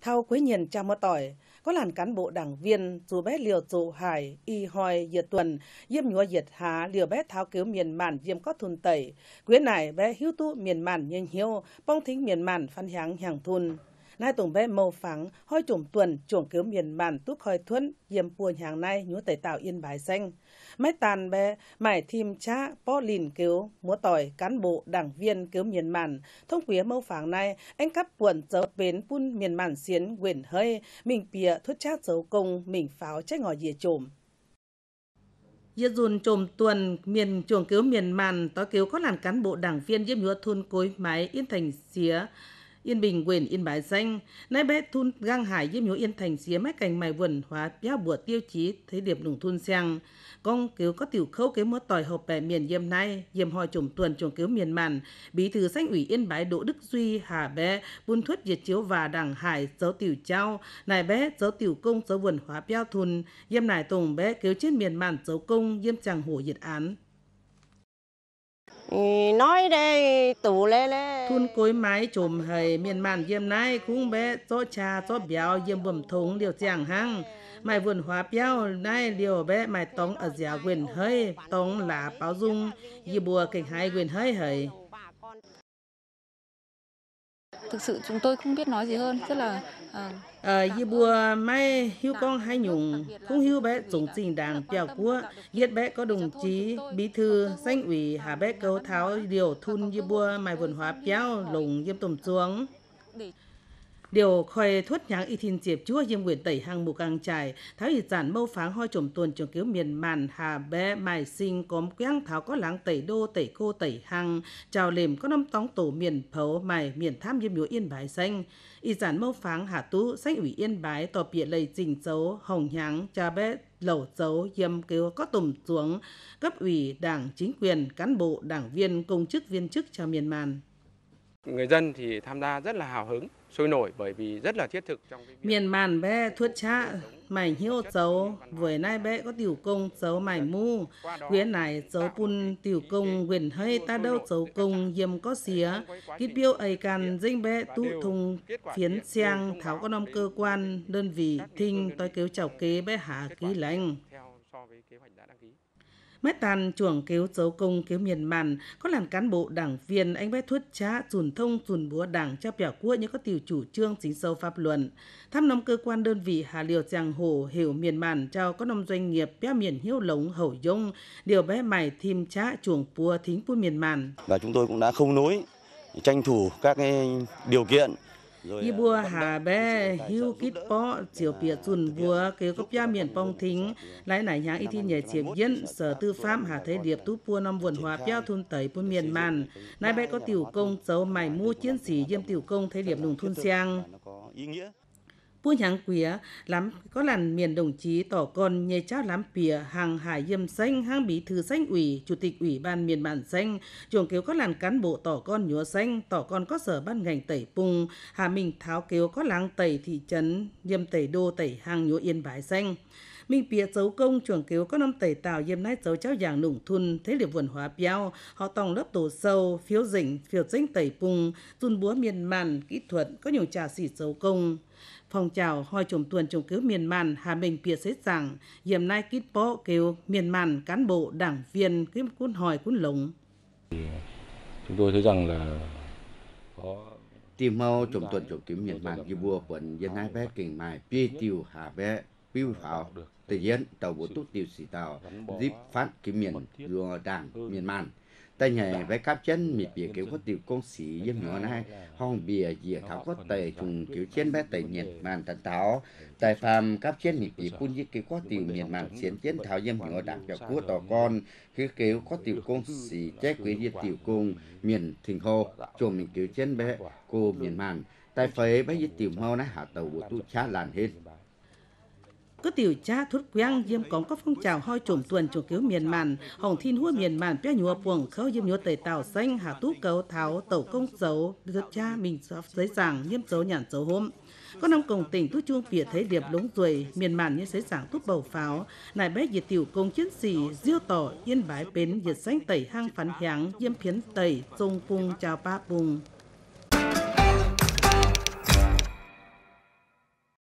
thao quế nhiên cha mơ tỏi có làn cán bộ đảng viên dù bé liều dù hải y hoi diệt tuần diêm nhúa diệt há liều bé thao cứu miền màn diêm có thun tẩy quế này bé hữu tu miền màn nhanh hiếu bong thính miền màn phan háng hàng thun nay tùng bé mâu phẳng hoi chủng tuần chuồng cứu miền bản túc khơi thuẫn yếm buồn hàng nay nhúa tẩy tạo yên bài xanh máy tàn bé mải thìm cha po lìn cứu múa tỏi cán bộ đảng viên cứu miền bản thông quý mâu phẳng nay anh cắp buồn dấu bến pun miền bản xiến quyển hơi mình pìa thuốc chát dấu công mình pháo chết ngòi dìa trộm Dưa dùn trồm tuần miền chuồng cứu miền màn, tối cứu có làn cán bộ đảng viên diêm nhựa thôn cối mái yên thành xía yên bình quyền yên bái danh nay bé thun gang hải yếm nhố yên thành xía mái cành mài vườn hóa giá bùa tiêu chí thế điểm nùng thun xiang con cứu có tiểu khâu kế múa tỏi hộp bè miền yêm nay yêm hoi chủng tuần chủng cứu miền màn bí thư sanh ủy yên bái đỗ đức duy hà bé buôn thuyết việt chiếu và đảng hải dấu tiểu trao này bé dấu tiểu công dấu vườn hóa béo thun yêm nải tùng bé cứu trên miền màn dấu công yêm chàng hổ diệt án nói đây tù lê lê thun cối máy chùm hầy miền màn diêm nái cũng bé tố cha tố béo diêm bầm thùng điều chàng hăng mày vườn hóa béo nay điều bé mày tống ở dẻo quyền hơi tống là báo dung dì bùa kịch hai quyền hơi hầy thực sự chúng tôi không biết nói gì hơn rất là à, ờ y bùa mai hiu con hai dạ, nhung cũng hiu bé dạ, dùng trình đảng biểu quốc giết bé có dạ đồng chí bí thư danh ủy hà bé cấu tháo điều thun như bùa mai văn hóa béo lùng như tùm xuống điều khơi thuất nhang y thìn diệp chúa diêm nguyện tẩy hàng mù càng trải tháo y giản mâu pháng hoa trộm tuần trường cứu miền màn hà bé mài sinh cóm quang tháo có láng tẩy đô tẩy cô tẩy hăng chào lềm có năm tóng tổ miền phấu mài miền tham diêm miếu yên bái xanh y giản mâu pháng hà tú sách ủy yên bái tòa bịa lầy trình dấu hồng nháng cha bé lẩu dấu diêm cứu có tùm xuống cấp ủy đảng chính quyền cán bộ đảng viên công chức viên chức cho miền màn Người dân thì tham gia rất là hào hứng, sôi nổi bởi vì rất là thiết thực trong cái... Miền màn bé thuất chạ, mảnh hiếu dấu, với nay bé có tiểu công dấu mảnh mu, quyến này dấu pun tiểu công quyền hơi ta đâu dấu công yếm có xía, kít biêu ấy càn dinh bé tu thùng phiến sang tháo con ông cơ quan, đơn vị thinh tôi kêu chào kế bé hạ ký lệnh mét tàn chuồng cứu dấu công cứu miền màn có làm cán bộ đảng viên anh bé thuất trá dùn thông dùn búa đảng cho bẻ cua như có tiểu chủ trương chính sâu pháp luận thăm nông cơ quan đơn vị hà liều giang hồ hiểu miền màn cho có nông doanh nghiệp bé miền hiếu lống hậu dung điều bé mày thêm trá chuồng búa thính của miền màn và chúng tôi cũng đã không nối tranh thủ các cái điều kiện y bùa hà bé hiu kít po chiều bìa chùn bùa kêu cấp gia miền bong thính lái nai nhang ít thi nhảy chiếm yên sở tư pháp hà thế điệp tú pua năm vườn hòa bia thun tẩy pua miền màn nay bé có tiểu công dấu mày mu chiến sĩ diêm tiểu công thế điệp nùng thun xiang ý nghĩa bu nhang quía lắm có làn miền đồng chí tỏ con nhê cháo lắm pìa hàng hải yêm xanh hang bí thư xanh ủy chủ tịch ủy ban miền bản xanh chuồng kiếu có làn cán bộ tỏ con nhúa xanh tỏ con có sở ban ngành tẩy pùng hà mình tháo kiếu có làng tẩy thị trấn yêm tẩy đô tẩy hàng nhúa yên bái xanh mình bịa dấu công chuẩn cứu có năm tẩy tạo yếm nay dấu cháu giảng nủng thun thế liệu vườn hóa biao họ tòng lớp tổ sâu phiếu dỉnh phiếu dính tẩy pung tuôn búa miền màn kỹ thuật có nhiều trà xỉ dấu công phong trào hoi chùm tuần chủng cứu miền màn hà bình bịa xếp rằng yếm nay kít bó kêu miền màn cán bộ đảng viên kiếm cuốn hỏi cuốn lồng chúng tôi thấy rằng là có tìm mau chồng tuần chồng kiếm miền màn kia vua quần dân hai bé kình mài pi tiêu hà bé bưu pháo tự nhiên tàu bộ túc tiêu sĩ tàu giúp phát cái miền rùa đảng miền màn tay nhảy với cáp chân mịt bìa kiểu hốt tiêu công sĩ dân nhỏ này hong bìa dìa tháo có tề thùng kiểu chiến bé tề nhiệt màn tận tháo tài phàm cáp chân mịt bìa quân dĩ kiểu hốt tiêu miền màn chiến chiến tháo dân nhỏ đặc cho cua tỏ con khi kiểu hốt tiểu công sĩ chế quý dịp tiểu công miền thình hô chùa mình kiểu chiến bé cô miền màn tài phế bé dịp tiêu mau này hạ tàu bộ túc chá làn hết cứ tiểu cha thút quang diêm cống có phong trào hoi trộm tuần chủ cứu miền màn hồng thiên hua miền màn pe nhúa buồng khâu diêm nhúa tẩy tàu xanh hà tú cầu tháo tẩu công dấu được cha mình giấy giảng diêm dấu nhản dấu hôm có năm cổng tỉnh tu chuông phía thấy điệp lúng ruồi miền màn như giấy giảng túp bầu pháo nải bé diệt tiểu công chiến sĩ diêu tỏ yên bái bến diệt xanh tẩy hang phán háng diêm phiến tẩy trung cung chào ba bùng